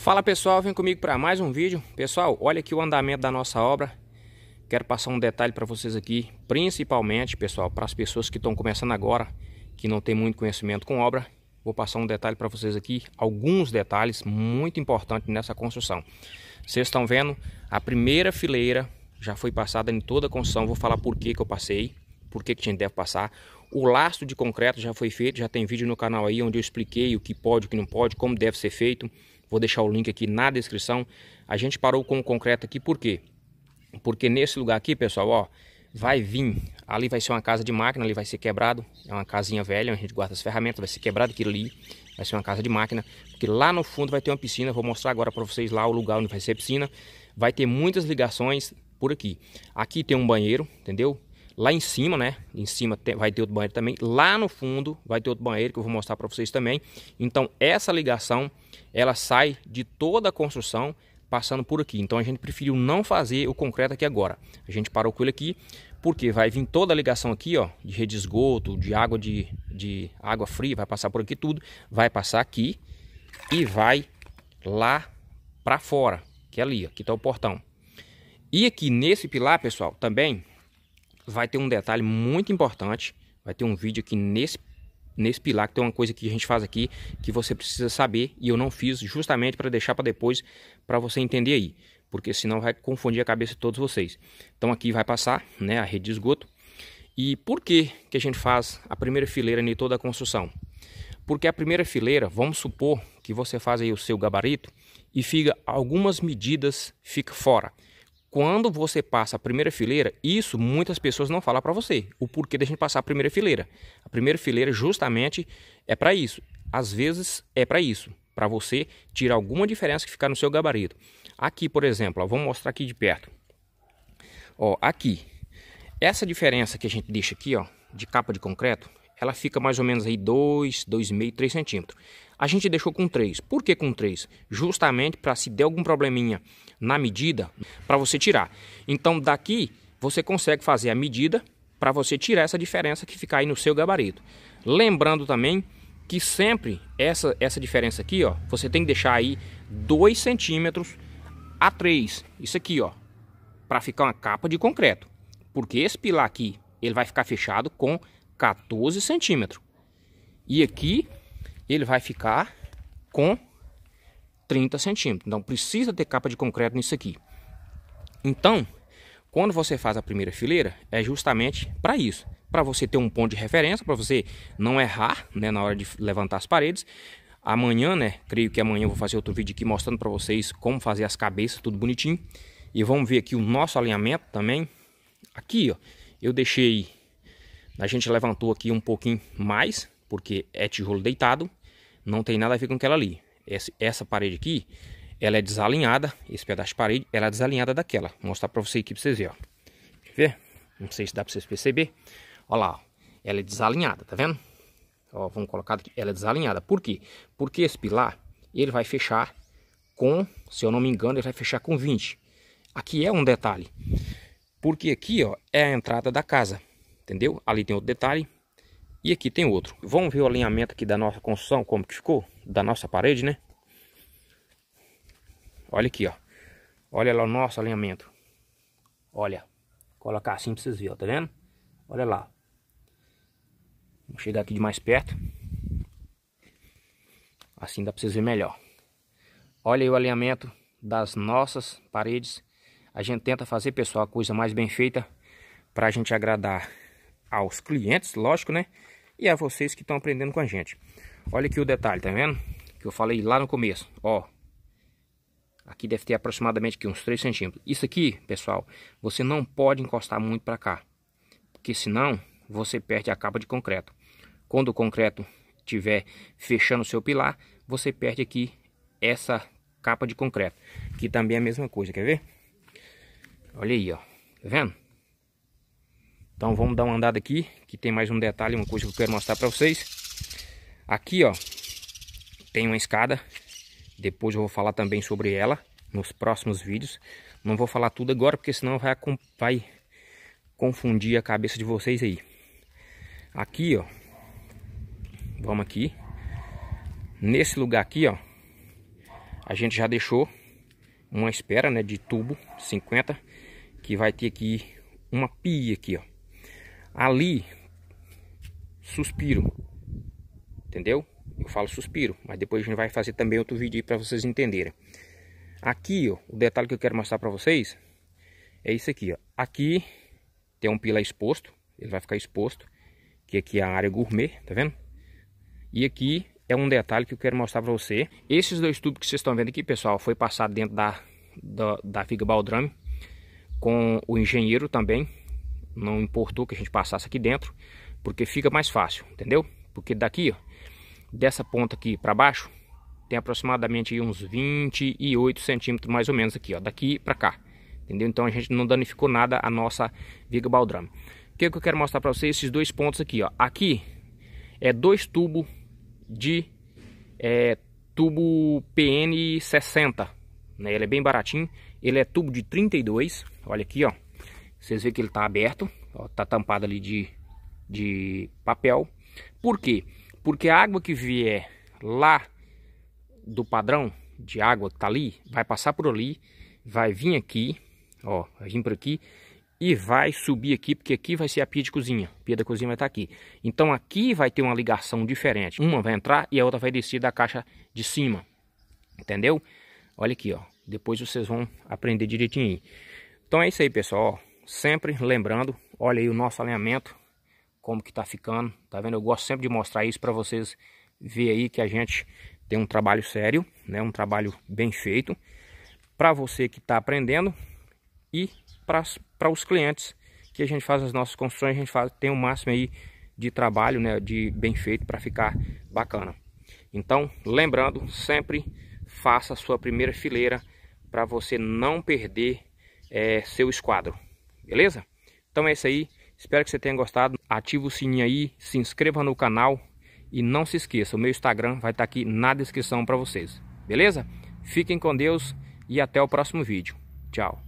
Fala pessoal, vem comigo para mais um vídeo. Pessoal, olha aqui o andamento da nossa obra. Quero passar um detalhe para vocês aqui, principalmente, pessoal, para as pessoas que estão começando agora, que não tem muito conhecimento com obra. Vou passar um detalhe para vocês aqui, alguns detalhes muito importantes nessa construção. Vocês estão vendo, a primeira fileira já foi passada em toda a construção. Vou falar por que que eu passei, por que que a gente deve passar. O lastro de concreto já foi feito, já tem vídeo no canal aí onde eu expliquei o que pode, o que não pode, como deve ser feito. Vou deixar o link aqui na descrição. A gente parou com o concreto aqui por quê? Porque nesse lugar aqui, pessoal, ó, vai vir. Ali vai ser uma casa de máquina, ali vai ser quebrado. É uma casinha velha, a gente guarda as ferramentas, vai ser quebrado aquilo ali. Vai ser uma casa de máquina, porque lá no fundo vai ter uma piscina. Vou mostrar agora para vocês lá o lugar onde vai ser a piscina. Vai ter muitas ligações por aqui. Aqui tem um banheiro, entendeu? Lá em cima, né? Em cima tem, vai ter outro banheiro também. Lá no fundo vai ter outro banheiro que eu vou mostrar para vocês também. Então essa ligação ela sai de toda a construção passando por aqui. Então a gente preferiu não fazer o concreto aqui agora. A gente parou com ele aqui porque vai vir toda a ligação aqui, ó, de rede de esgoto, de água de, de água fria, vai passar por aqui tudo, vai passar aqui e vai lá para fora, que é ali, ó, aqui tá o portão. E aqui nesse pilar, pessoal, também vai ter um detalhe muito importante. Vai ter um vídeo aqui nesse, nesse pilar, que tem uma coisa que a gente faz aqui que você precisa saber. E eu não fiz justamente para deixar para depois, para você entender aí. Porque senão vai confundir a cabeça de todos vocês. Então aqui vai passar né, a rede de esgoto. E por que, que a gente faz a primeira fileira em toda a construção? Porque a primeira fileira, vamos supor que você faz aí o seu gabarito e fica algumas medidas fica fora quando você passa a primeira fileira, isso muitas pessoas não falam para você. O porquê da gente passar a primeira fileira. A primeira fileira justamente é para isso. Às vezes é para isso, para você tirar alguma diferença que ficar no seu gabarito. Aqui, por exemplo, vamos mostrar aqui de perto. Ó, aqui. Essa diferença que a gente deixa aqui, ó, de capa de concreto, ela fica mais ou menos aí 2, 2,5, 3 centímetros. A gente deixou com 3. Por que com 3? Justamente para se der algum probleminha na medida, para você tirar. Então daqui você consegue fazer a medida para você tirar essa diferença que fica aí no seu gabarito. Lembrando também que sempre essa, essa diferença aqui, ó, você tem que deixar aí 2 centímetros a 3. Isso aqui, ó, para ficar uma capa de concreto. Porque esse pilar aqui, ele vai ficar fechado com 14 centímetros. E aqui ele vai ficar com 30 centímetros. Então precisa ter capa de concreto nisso aqui. Então, quando você faz a primeira fileira, é justamente para isso. Para você ter um ponto de referência, para você não errar né, na hora de levantar as paredes. Amanhã, né? Creio que amanhã eu vou fazer outro vídeo aqui mostrando para vocês como fazer as cabeças, tudo bonitinho. E vamos ver aqui o nosso alinhamento também. Aqui, ó, eu deixei a gente levantou aqui um pouquinho mais, porque é tijolo deitado, não tem nada a ver com aquela ali. Essa, parede aqui, ela é desalinhada, esse pedaço de parede, ela é desalinhada daquela. Vou mostrar para vocês aqui para vocês verem, ó. Ver? Não sei se dá para vocês perceber. Olha lá, ela é desalinhada, tá vendo? Ó, vamos colocar aqui, ela é desalinhada. Por quê? Porque esse pilar, ele vai fechar com, se eu não me engano, ele vai fechar com 20. Aqui é um detalhe. Porque aqui, ó, é a entrada da casa. Entendeu? Ali tem outro detalhe. E aqui tem outro. Vamos ver o alinhamento aqui da nossa construção, como que ficou? Da nossa parede, né? Olha aqui, ó. Olha lá o nosso alinhamento. Olha. Colocar assim pra vocês verem, ó. Tá vendo? Olha lá. Vou chegar aqui de mais perto. Assim dá pra vocês verem melhor. Olha aí o alinhamento das nossas paredes. A gente tenta fazer, pessoal, a coisa mais bem feita para a gente agradar aos clientes, lógico, né? E a vocês que estão aprendendo com a gente. Olha aqui o detalhe, tá vendo? Que eu falei lá no começo, ó. Aqui deve ter aproximadamente aqui, uns 3 centímetros. Isso aqui, pessoal, você não pode encostar muito para cá. Porque senão você perde a capa de concreto. Quando o concreto estiver fechando o seu pilar, você perde aqui essa capa de concreto. Que também é a mesma coisa, quer ver? Olha aí, ó. Tá vendo? Então vamos dar uma andada aqui, que tem mais um detalhe, uma coisa que eu quero mostrar para vocês. Aqui, ó, tem uma escada. Depois eu vou falar também sobre ela nos próximos vídeos. Não vou falar tudo agora, porque senão vai, vai confundir a cabeça de vocês aí. Aqui, ó. Vamos aqui. Nesse lugar aqui, ó. A gente já deixou uma espera, né, de tubo 50, que vai ter aqui uma pia aqui, ó. Ali, suspiro. Entendeu? Eu falo suspiro, mas depois a gente vai fazer também outro vídeo para vocês entenderem. Aqui, ó, o detalhe que eu quero mostrar para vocês é isso aqui, ó. Aqui tem um pilar exposto, ele vai ficar exposto, que aqui é a área gourmet, tá vendo? E aqui é um detalhe que eu quero mostrar para você. Esses dois tubos que vocês estão vendo aqui, pessoal, foi passado dentro da, da, da figa baldrame com o engenheiro também, não importou que a gente passasse aqui dentro, porque fica mais fácil, entendeu? Porque daqui, ó, dessa ponta aqui para baixo, tem aproximadamente uns 28 centímetros mais ou menos aqui, ó, daqui para cá, entendeu? Então a gente não danificou nada a nossa viga baldrame. O que, é que eu quero mostrar para vocês? Esses dois pontos aqui, ó. Aqui é dois tubos de é, tubo PN60, né? Ele é bem baratinho, ele é tubo de 32, olha aqui, ó. Vocês veem que ele está aberto, está tampado ali de, de papel. Por quê? Porque a água que vier lá do padrão de água que está ali, vai passar por ali, vai vir aqui, ó, vai vir por aqui e vai subir aqui, porque aqui vai ser a pia de cozinha. A pia da cozinha vai estar tá aqui. Então aqui vai ter uma ligação diferente. Uma vai entrar e a outra vai descer da caixa de cima. Entendeu? Olha aqui, ó. Depois vocês vão aprender direitinho. Então é isso aí, pessoal sempre lembrando, olha aí o nosso alinhamento, como que tá ficando, tá vendo? Eu gosto sempre de mostrar isso para vocês verem aí que a gente tem um trabalho sério, né? Um trabalho bem feito para você que está aprendendo e para os clientes que a gente faz as nossas construções, a gente faz, tem o um máximo aí de trabalho, né? De bem feito para ficar bacana. Então, lembrando, sempre faça a sua primeira fileira para você não perder é, seu esquadro beleza? Então é isso aí, espero que você tenha gostado, ativa o sininho aí, se inscreva no canal e não se esqueça, o meu Instagram vai estar tá aqui na descrição para vocês, beleza? Fiquem com Deus e até o próximo vídeo. Tchau!